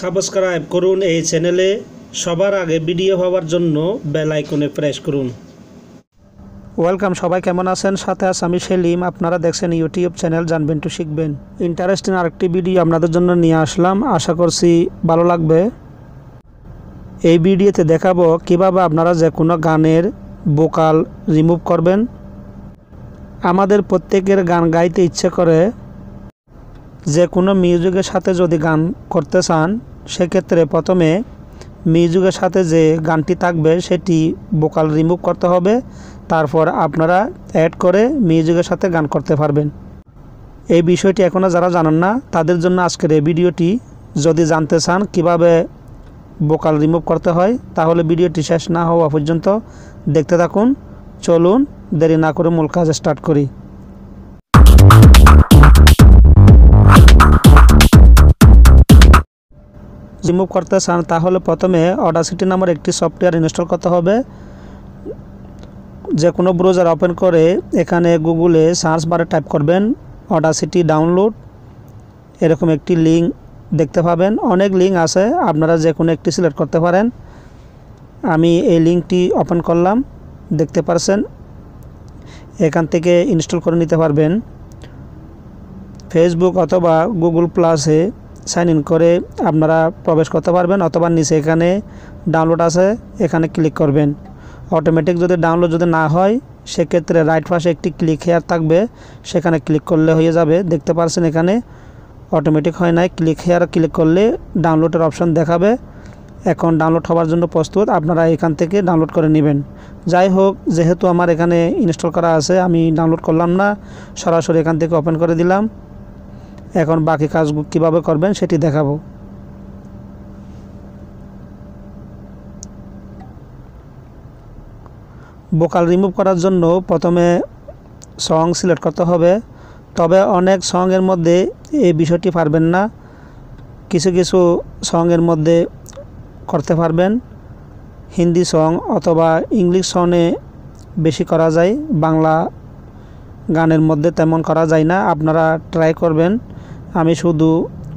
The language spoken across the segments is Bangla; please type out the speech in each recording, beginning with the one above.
সাবস্ক্রাইব করুন এই চ্যানেলে সবার আগে ভিডিও হওয়ার জন্য বেল আইকনে প্রেস করুন ওয়েলকাম সবাই কেমন আছেন সাথে আছে আমি সেলিম আপনারা দেখছেন ইউটিউব চ্যানেল জানবেন টু শিখবেন ইন্টারেস্টিং আরেকটি ভিডিও আপনাদের জন্য নিয়ে আসলাম আশা করছি ভালো লাগবে এই ভিডিওতে দেখাবো কিভাবে আপনারা যে কোনো গানের বোকাল রিমুভ করবেন আমাদের প্রত্যেকের গান গাইতে ইচ্ছে করে যে কোনো মিউজিকের সাথে যদি গান করতে চান সেক্ষেত্রে প্রথমে মিউজিকের সাথে যে গানটি থাকবে সেটি বোকাল রিমুভ করতে হবে তারপর আপনারা অ্যাড করে মিউজিকের সাথে গান করতে পারবেন এই বিষয়টি এখনও যারা জানেন না তাদের জন্য আজকের এই ভিডিওটি যদি জানতে চান কিভাবে বোকাল রিমুভ করতে হয় তাহলে ভিডিওটি শেষ না হওয়া পর্যন্ত দেখতে থাকুন চলুন দেরি না করে মূল কাজ স্টার্ট করি রিমুভ করতে চান তাহলে প্রথমে অডাসিটি নামের একটি সফটওয়্যার ইনস্টল করতে হবে যে কোনো ব্রাউজার ওপেন করে এখানে গুগলে সার্চ বারে টাইপ করবেন অডাসিটি ডাউনলোড এরকম একটি লিঙ্ক দেখতে পাবেন অনেক লিঙ্ক আছে আপনারা যে কোনো একটি সিলেক্ট করতে পারেন আমি এই লিঙ্কটি ওপেন করলাম দেখতে পারছেন এখান থেকে ইনস্টল করে নিতে পারবেন ফেসবুক অথবা গুগল প্লাসে সাইন ইন করে আপনারা প্রবেশ করতে পারবেন অথবা নিচে এখানে ডাউনলোড আছে এখানে ক্লিক করবেন অটোমেটিক যদি ডাউনলোড যদি না হয় সেক্ষেত্রে রাইট পাশে একটি ক্লিক হেয়ার থাকবে সেখানে ক্লিক করলে হয়ে যাবে দেখতে পারছেন এখানে অটোমেটিক হয় নাই ক্লিক হেয়ার ক্লিক করলে ডাউনলোডের অপশান দেখাবে এখন ডাউনলোড হওয়ার জন্য প্রস্তুত আপনারা এখান থেকে ডাউনলোড করে নেবেন যাই হোক যেহেতু আমার এখানে ইনস্টল করা আছে আমি ডাউনলোড করলাম না সরাসরি এখান থেকে ওপেন করে দিলাম এখন বাকি কাজ কিভাবে করবেন সেটি দেখাবো বোকাল রিমুভ করার জন্য প্রথমে সং সিলেক্ট করতে হবে তবে অনেক সঙ্গের মধ্যে এই বিষয়টি পারবেন না কিছু কিছু সংয়ের মধ্যে করতে পারবেন হিন্দি সং অথবা ইংলিশ সঙে বেশি করা যায় বাংলা গানের মধ্যে তেমন করা যায় না আপনারা ট্রাই করবেন আমি শুধু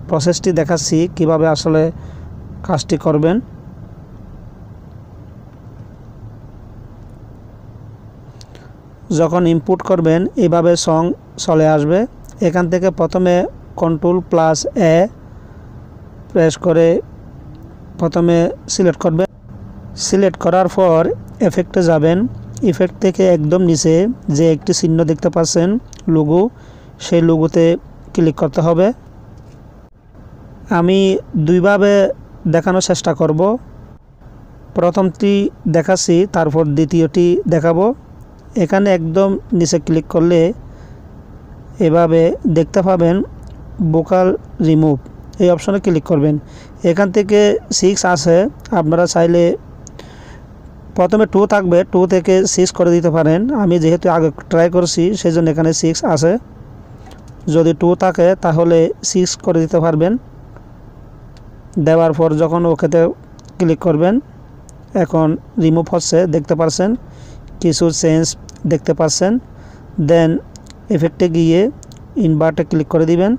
প্রসেসটি দেখাচ্ছি কিভাবে আসলে কাজটি করবেন যখন ইনপুট করবেন এইভাবে সং চলে আসবে এখান থেকে প্রথমে কন্ট্রোল প্লাস এ প্রেস করে প্রথমে সিলেক্ট করবেন সিলেক্ট করার পর এফেক্টে যাবেন ইফেক্ট থেকে একদম নিচে যে একটি চিহ্ন দেখতে পাচ্ছেন লোগো সেই লোগোতে ক্লিক করতে হবে আমি দুইভাবে দেখানোর চেষ্টা করব প্রথমটি দেখাচ্ছি তারপর দ্বিতীয়টি দেখাবো এখানে একদম নিচে ক্লিক করলে এভাবে দেখতে পাবেন বোকাল রিমুভ এই অপশনে ক্লিক করবেন এখান থেকে সিক্স আছে আপনারা চাইলে প্রথমে টু থাকবে টু থেকে সিক্স করে দিতে পারেন আমি যেহেতু আগে ট্রাই করছি সেই জন্য এখানে সিক্স আছে যদি টু থাকে তাহলে সিক্স করে দিতে পারবেন দেওয়ার পর যখন ওকেতে ক্লিক করবেন এখন রিমুভ হচ্ছে দেখতে পারছেন কিছু চেঞ্জ দেখতে পারছেন দেন এফেক্টে গিয়ে ইনভার্টে ক্লিক করে দিবেন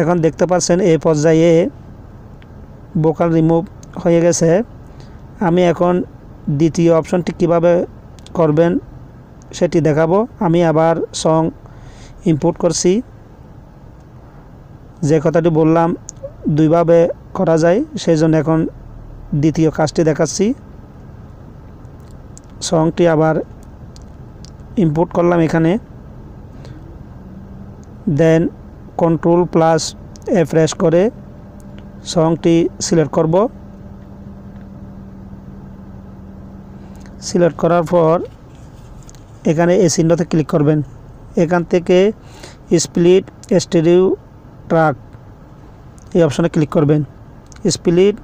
এখন দেখতে পাচ্ছেন এই পর্যায়ে বোকাল রিমুভ হয়ে গেছে আমি এখন দ্বিতীয় অপশনটি কিভাবে করবেন সেটি দেখাবো আমি আবার সং ইম্পোর্ট করছি যে কথাটি বললাম দুইভাবে করা যায় সেই জন্য এখন দ্বিতীয় কাজটি দেখাচ্ছি সংটি আবার ইম্পোর্ট করলাম এখানে দেন কন্ট্রোল প্লাস এফ্রেশ করে সংটি সিলেক্ট করব সিলেক্ট করার পর এখানে এই চিহ্নতে ক্লিক করবেন এখান থেকে স্প্লিট স্টেরিও ট্রাক এই অপশানে ক্লিক করবেন স্প্লিট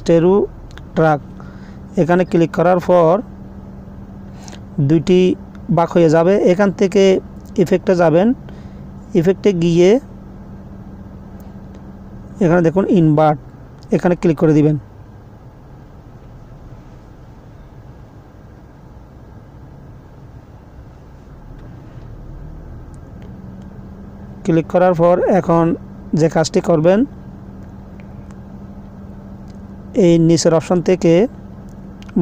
স্টেরু ট্রাক এখানে ক্লিক করার পর দুইটি বাক হয়ে যাবে এখান থেকে ইফেক্টে যাবেন ইফেক্টে গিয়ে এখানে দেখুন ইনভার্ট এখানে ক্লিক করে দিবেন ক্লিক করার পর এখন যে কাজটি করবেন এই নিচের অপশন থেকে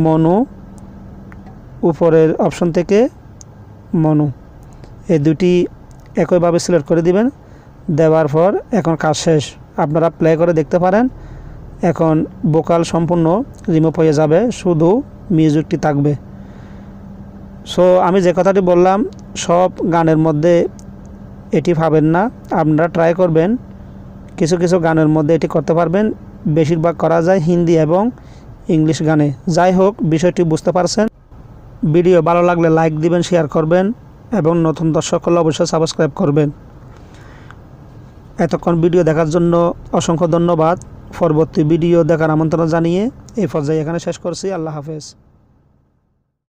মনু উপরের অপশন থেকে মনু এই দুটি একইভাবে সিলেক্ট করে দিবেন দেওয়ার পর এখন কাজ শেষ আপনারা প্লে করে দেখতে পারেন এখন বোকাল সম্পূর্ণ রিমুভ হয়ে যাবে শুধু মিউজিকটি থাকবে সো আমি যে কথাটি বললাম সব গানের মধ্যে এটি ভাবেন না আপনারা ট্রাই করবেন কিছু কিছু গানের মধ্যে এটি করতে পারবেন বেশিরভাগ করা যায় হিন্দি এবং ইংলিশ গানে যাই হোক বিষয়টি বুঝতে পারছেন ভিডিও ভালো লাগলে লাইক দিবেন শেয়ার করবেন এবং নতুন দর্শক হলে অবশ্যই সাবস্ক্রাইব করবেন এতক্ষণ ভিডিও দেখার জন্য অসংখ্য ধন্যবাদ পরবর্তী ভিডিও দেখার আমন্ত্রণ জানিয়ে এই পর্যায়ে এখানে শেষ করছি আল্লাহ হাফেজ